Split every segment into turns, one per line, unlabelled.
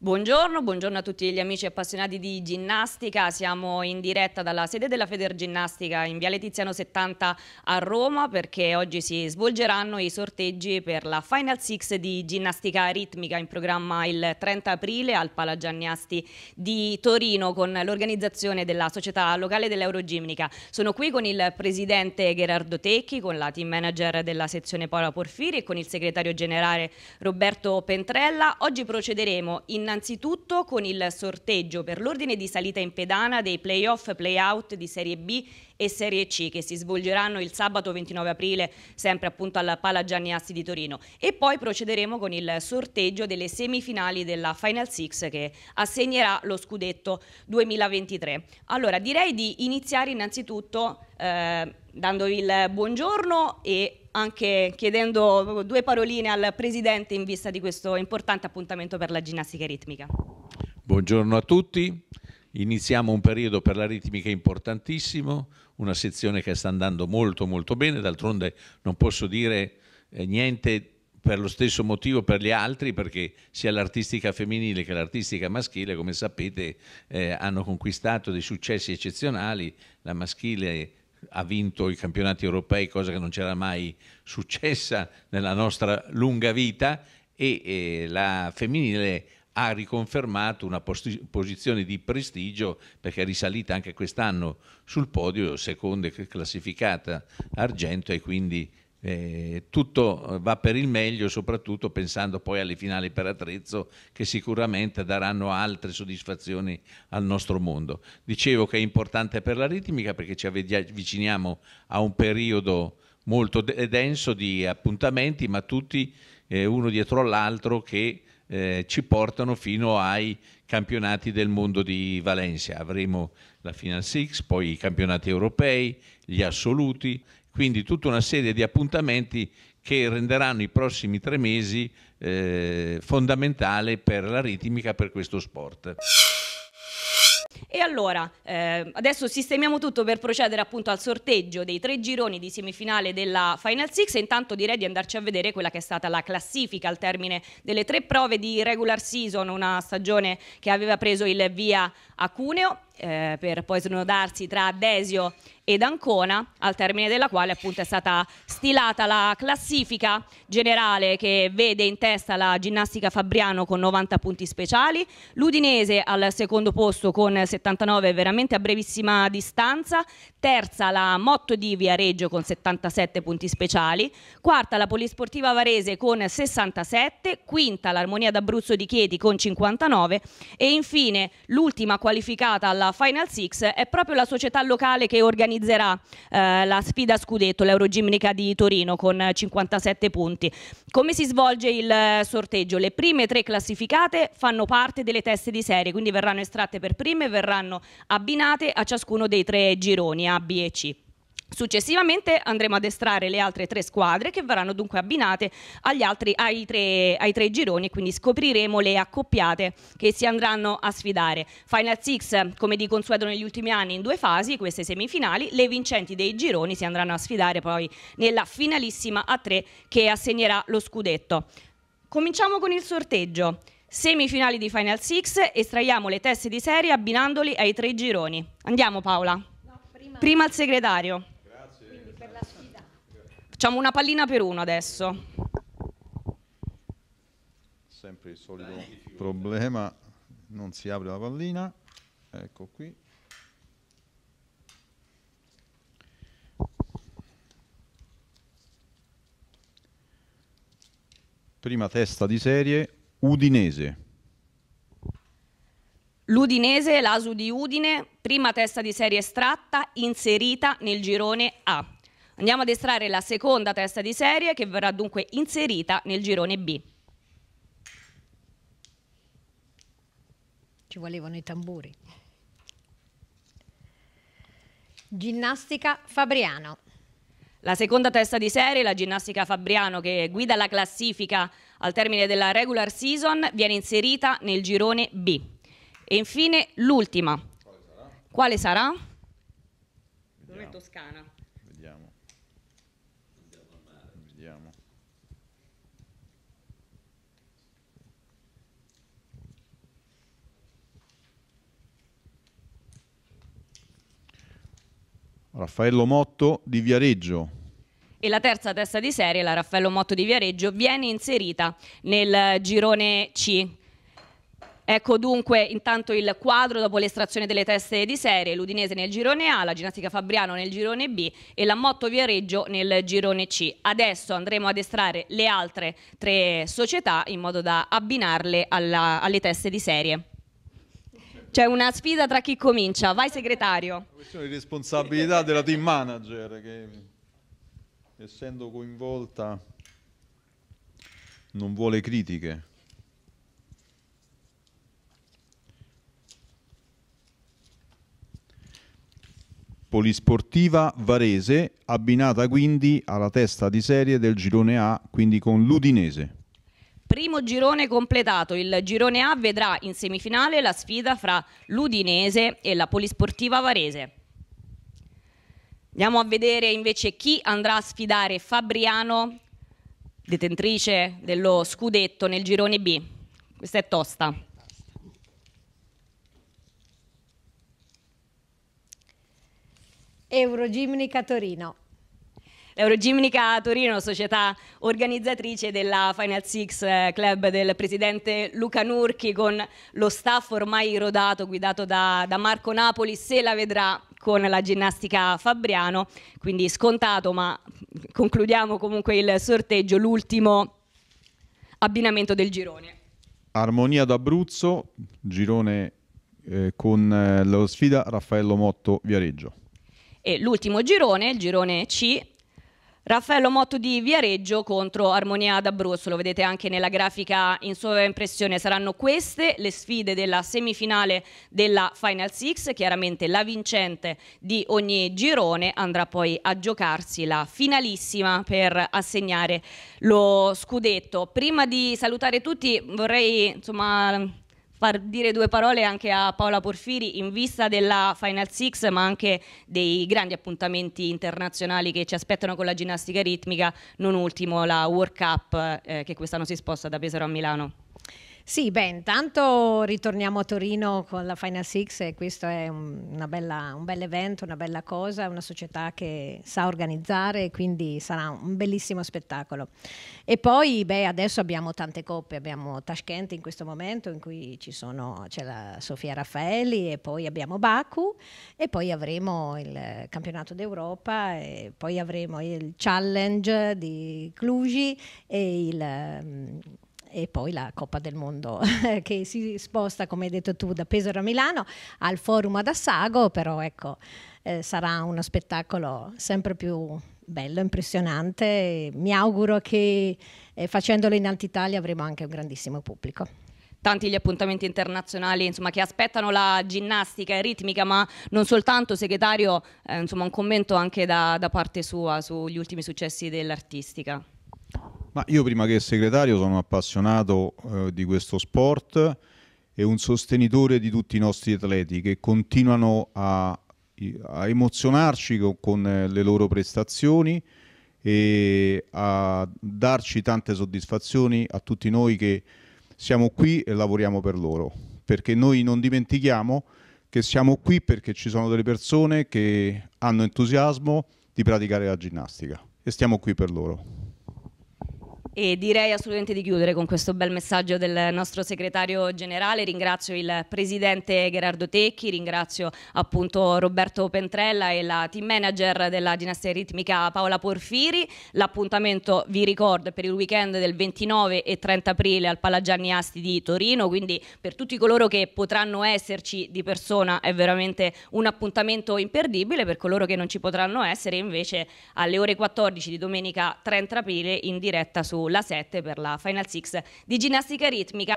Buongiorno, buongiorno a tutti gli amici appassionati di ginnastica, siamo in diretta dalla sede della Federginnastica in Viale Tiziano 70 a Roma perché oggi si svolgeranno i sorteggi per la Final Six di ginnastica ritmica in programma il 30 aprile al Palagianniasti di Torino con l'organizzazione della società locale dell'Eurogimnica. Sono qui con il presidente Gerardo Tecchi, con la team manager della sezione Paola Porfiri e con il segretario generale Roberto Pentrella. Oggi procederemo in innanzitutto con il sorteggio per l'ordine di salita in pedana dei playoff playout di Serie B e Serie C che si svolgeranno il sabato 29 aprile sempre appunto alla Pala Gianni Assi di Torino e poi procederemo con il sorteggio delle semifinali della Final Six che assegnerà lo scudetto 2023. Allora direi di iniziare innanzitutto eh, dandovi il buongiorno e anche chiedendo due paroline al Presidente in vista di questo importante appuntamento per la ginnastica ritmica.
Buongiorno a tutti, iniziamo un periodo per la ritmica importantissimo, una sezione che sta andando molto molto bene, d'altronde non posso dire eh, niente per lo stesso motivo per gli altri, perché sia l'artistica femminile che l'artistica maschile, come sapete, eh, hanno conquistato dei successi eccezionali, la maschile ha vinto i campionati europei, cosa che non c'era mai successa nella nostra lunga vita, e eh, la femminile ha riconfermato una posti- posizione di prestigio perché è risalita anche quest'anno sul podio, seconda classificata argento e quindi eh, tutto eh, va per il meglio, soprattutto pensando poi alle finali per attrezzo che sicuramente daranno altre soddisfazioni al nostro mondo. Dicevo che è importante per la ritmica perché ci avviciniamo a un periodo molto denso di appuntamenti, ma tutti eh, uno dietro l'altro che eh, ci portano fino ai campionati del mondo di Valencia. Avremo la Final Six, poi i campionati europei, gli assoluti, quindi tutta una serie di appuntamenti che renderanno i prossimi tre mesi eh, fondamentale per la ritmica, per questo sport.
E allora, eh, adesso sistemiamo tutto per procedere appunto al sorteggio dei tre gironi di semifinale della Final Six e intanto direi di andarci a vedere quella che è stata la classifica al termine delle tre prove di regular season, una stagione che aveva preso il via a Cuneo eh, per poi snodarsi tra Desio ed Ancona, al termine della quale appunto è stata stilata la classifica generale che vede in testa la ginnastica Fabriano con 90 punti speciali, l'Udinese al secondo posto con 79 veramente a brevissima distanza, terza la Motto di Viareggio con 77 punti speciali, quarta la Polisportiva Varese con 67, quinta l'Armonia d'Abruzzo di Chieti con 59 e infine l'ultima qualificata alla Final Six è proprio la società locale che organizzerà uh, la sfida scudetto, l'Eurogimnica di Torino con 57 punti. Come si svolge il eh, sorteggio? Le prime tre classificate fanno parte delle teste di serie, quindi verranno estratte per prime e verranno abbinate a ciascuno dei tre gironi A, B e C. Successivamente andremo ad estrarre le altre tre squadre che verranno dunque abbinate altri, ai, tre, ai, tre, gironi, quindi scopriremo le accoppiate che si andranno a sfidare. Final Six, come di consueto negli ultimi anni, in due fasi, queste semifinali, le vincenti dei gironi si andranno a sfidare poi nella finalissima a tre che assegnerà lo scudetto. Cominciamo con il sorteggio. Semifinali di Final Six, estraiamo le teste di serie abbinandoli ai tre gironi. Andiamo Paola. prima... al segretario. Facciamo una pallina per uno adesso.
Sempre il solito problema, non si apre la pallina. Ecco qui. Prima testa di serie, Udinese.
L'Udinese, l'Asu di Udine, prima testa di serie estratta, inserita nel girone A. Andiamo ad estrarre la seconda testa di serie che verrà dunque inserita nel girone B. Ci volevano i tamburi. Ginnastica Fabriano. La seconda testa di serie, la ginnastica Fabriano che guida la classifica al termine della regular season, viene inserita nel girone B. E infine l'ultima. Quale sarà? Quale sarà? Non è Toscana.
Raffaello Motto di Viareggio.
E la terza testa di serie, la Raffaello Motto di Viareggio, viene inserita nel girone C. Ecco dunque intanto il quadro dopo l'estrazione delle teste di serie, l'Udinese nel girone A, la ginnastica Fabriano nel girone B e la Motto Viareggio nel girone C. Adesso andremo ad estrarre le altre tre società in modo da abbinarle alla, alle teste di serie. C'è una sfida tra chi comincia. Vai segretario. Una
questione di responsabilità della team manager che essendo coinvolta non vuole critiche. Polisportiva Varese abbinata quindi alla testa di serie del girone A, quindi con l'Udinese.
Primo girone completato, il girone A vedrà in semifinale la sfida fra l'Udinese e la Polisportiva Varese. Andiamo a vedere invece chi andrà a sfidare Fabriano, detentrice dello scudetto nel girone B. Questa è tosta. Eurogimnica Torino. Eurogimnica Torino, società organizzatrice della Final Six eh, Club del presidente Luca Nurchi con lo staff ormai rodato guidato da, da Marco Napoli, se la vedrà con la ginnastica Fabriano, quindi scontato ma concludiamo comunque il sorteggio, l'ultimo abbinamento del girone.
Armonia d'Abruzzo, girone eh, con eh, la sfida Raffaello Motto Viareggio.
E l'ultimo girone, il girone C, Raffaello Motto di Viareggio contro Armonia d'Abruzzo, lo vedete anche nella grafica in sovraimpressione, saranno queste le sfide della semifinale della Final Six, chiaramente la vincente di ogni girone andrà poi a giocarsi la finalissima per assegnare lo scudetto. Prima di salutare tutti vorrei insomma far dire due parole anche a Paola Porfiri in vista della Final Six, ma anche dei grandi appuntamenti internazionali che ci aspettano con la ginnastica ritmica, non ultimo la World Cup eh, che quest'anno si sposta da Pesaro a Milano.
Sì, beh, intanto ritorniamo a Torino con la Final Six e questo è un, bella, un bel evento, una bella cosa, una società che sa organizzare e quindi sarà un bellissimo spettacolo. E poi, beh, adesso abbiamo tante coppe, abbiamo Tashkent in questo momento in cui sono, c'è la Sofia Raffaelli e poi abbiamo Baku e poi avremo il campionato d'Europa e poi avremo il challenge di Cluj e il, e poi la Coppa del Mondo che si sposta, come hai detto tu, da Pesaro a Milano al Forum ad Assago, però ecco, eh, sarà uno spettacolo sempre più bello, impressionante. E Mi auguro che eh, facendolo in Altitalia avremo anche un grandissimo pubblico
tanti gli appuntamenti internazionali insomma, che aspettano la ginnastica e ritmica, ma non soltanto, segretario, eh, insomma, un commento anche da, da parte sua sugli ultimi successi dell'artistica.
Ma io prima che segretario sono appassionato eh, di questo sport e un sostenitore di tutti i nostri atleti che continuano a, a emozionarci con, con, eh, le loro prestazioni e a darci tante soddisfazioni a tutti noi che siamo qui e lavoriamo per loro, perché noi non dimentichiamo che siamo qui perché ci sono delle persone che hanno entusiasmo di praticare la ginnastica e stiamo qui per loro.
E direi assolutamente di chiudere con questo bel messaggio del nostro segretario generale. Ringrazio il presidente Gerardo Tecchi, ringrazio appunto Roberto Pentrella e la team manager della ginnastica ritmica Paola Porfiri. L'appuntamento vi ricordo è per il weekend del 29 e 30 aprile al Palagianni Asti di Torino, quindi per tutti coloro che potranno esserci di persona è veramente un appuntamento imperdibile, per coloro che non ci potranno essere invece alle ore 14 di domenica 30 aprile in diretta su la 7 per la Final Six di ginnastica ritmica.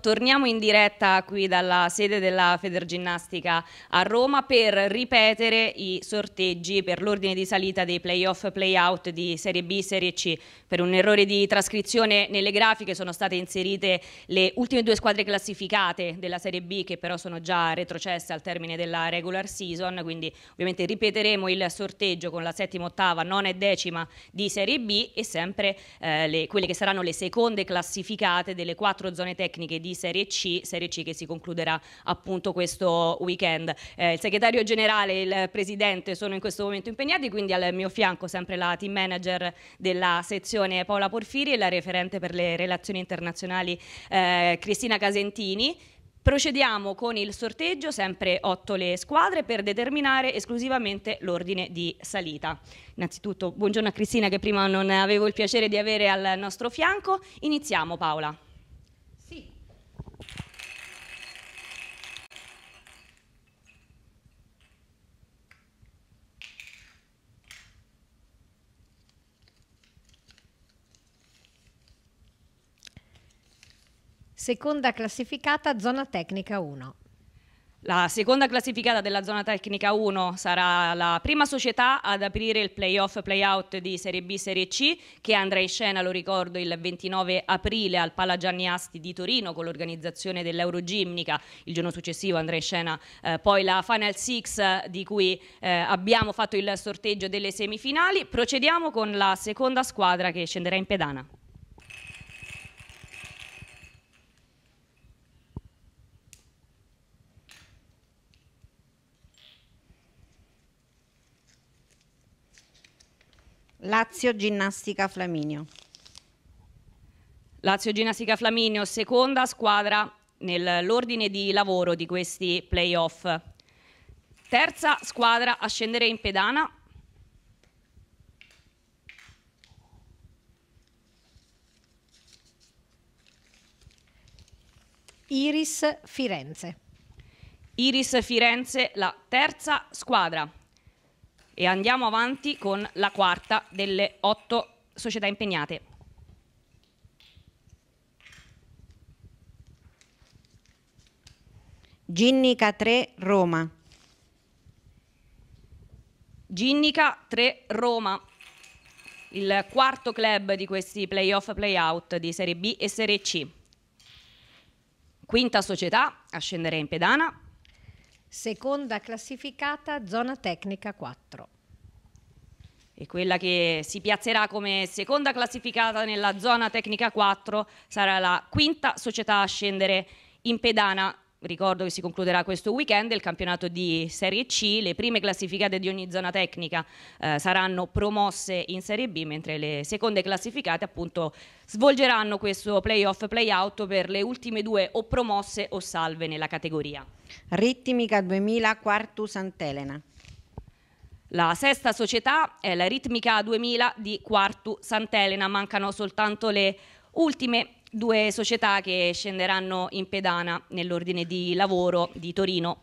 Torniamo in diretta qui dalla sede della Federginnastica a Roma per ripetere i sorteggi per l'ordine di salita dei playoff playout di Serie B, Serie C. Per un errore di trascrizione nelle grafiche sono state inserite le ultime due squadre classificate della Serie B che però sono già retrocesse al termine della regular season, quindi ovviamente ripeteremo il sorteggio con la settima, ottava, nona e decima di Serie B e sempre eh, le, quelle che saranno le seconde classificate delle quattro zone tecniche anche di Serie C, Serie C che si concluderà appunto questo weekend. Eh, il segretario generale e il presidente sono in questo momento impegnati, quindi al mio fianco sempre la team manager della sezione Paola Porfiri e la referente per le relazioni internazionali eh, Cristina Casentini. Procediamo con il sorteggio, sempre otto le squadre, per determinare esclusivamente l'ordine di salita. Innanzitutto, buongiorno a Cristina che prima non avevo il piacere di avere al nostro fianco. Iniziamo Paola. seconda classificata zona tecnica 1. La seconda classificata della zona tecnica 1 sarà la prima società ad aprire il playoff playout di Serie B Serie C che andrà in scena, lo ricordo, il 29 aprile al Pala Gianni Asti di Torino con l'organizzazione dell'Eurogimnica. Il giorno successivo andrà in scena eh, poi la Final Six eh, di cui eh, abbiamo fatto il sorteggio delle semifinali. Procediamo con la seconda squadra che scenderà in pedana. Lazio Ginnastica Flaminio. Lazio Ginnastica Flaminio, seconda squadra nell'ordine di lavoro di questi playoff. Terza squadra a scendere in pedana. Iris Firenze. Iris Firenze, la terza squadra e andiamo avanti con la quarta delle otto società impegnate.
Ginnica 3 Roma.
Ginnica 3 Roma, il quarto club di questi playoff playout di Serie B e Serie C. Quinta società a scendere in pedana,
seconda classificata zona tecnica 4.
E quella che si piazzerà come seconda classificata nella zona tecnica 4 sarà la quinta società a scendere in pedana ricordo che si concluderà questo weekend il campionato di Serie C, le prime classificate di ogni zona tecnica eh, saranno promosse in Serie B, mentre le seconde classificate appunto svolgeranno questo playoff playout per le ultime due o promosse o salve nella categoria.
Ritmica 2000 Quartu Sant'Elena.
La sesta società è la Ritmica 2000 di Quartu Sant'Elena, mancano soltanto le ultime due società che scenderanno in pedana nell'ordine di lavoro di Torino.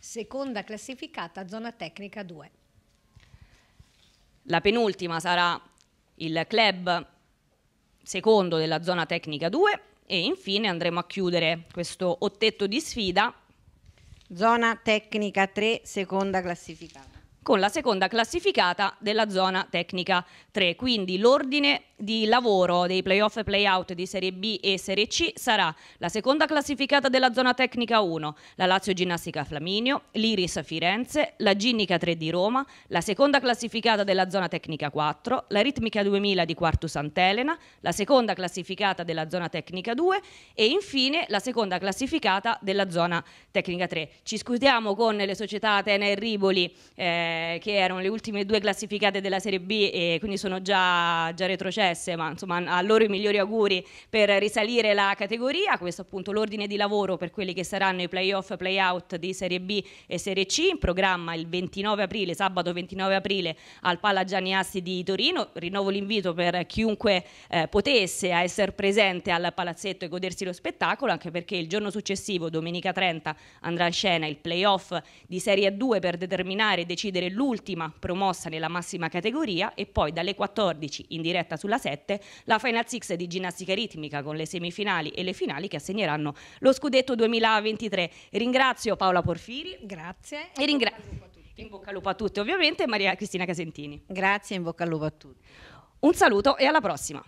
Seconda classificata, zona tecnica 2.
La penultima sarà il club secondo della zona tecnica 2 e infine andremo a chiudere questo ottetto di sfida. Zona tecnica 3, seconda classificata con la seconda classificata della zona tecnica 3. Quindi l'ordine di lavoro dei playoff e playout di Serie B e Serie C sarà la seconda classificata della zona tecnica 1, la Lazio Ginnastica Flaminio, l'Iris Firenze, la Ginnica 3 di Roma, la seconda classificata della zona tecnica 4, la Ritmica 2000 di Quartu Sant'Elena, la seconda classificata della zona tecnica 2 e infine la seconda classificata della zona tecnica 3. Ci scusiamo con le società Atene e Riboli eh, che erano le ultime due classificate della Serie B e quindi sono già, già retrocesse complesse, ma insomma a loro i migliori auguri per risalire la categoria, questo appunto l'ordine di lavoro per quelli che saranno i playoff, playout di Serie B e Serie C, in programma il 29 aprile, sabato 29 aprile al Palla Gianni Assi di Torino, rinnovo l'invito per chiunque eh, potesse a essere presente al palazzetto e godersi lo spettacolo, anche perché il giorno successivo, domenica 30, andrà in scena il playoff di Serie 2 per determinare e decidere l'ultima promossa nella massima categoria e poi dalle 14 in diretta sulla 2007 la Final Six di ginnastica ritmica con le semifinali e le finali che assegneranno lo scudetto 2023. Ringrazio Paola Porfiri. Grazie. E ringrazio. In bocca al lupo a tutti ovviamente Maria
Cristina Casentini. Grazie, in bocca al lupo a tutti. Un saluto e alla prossima.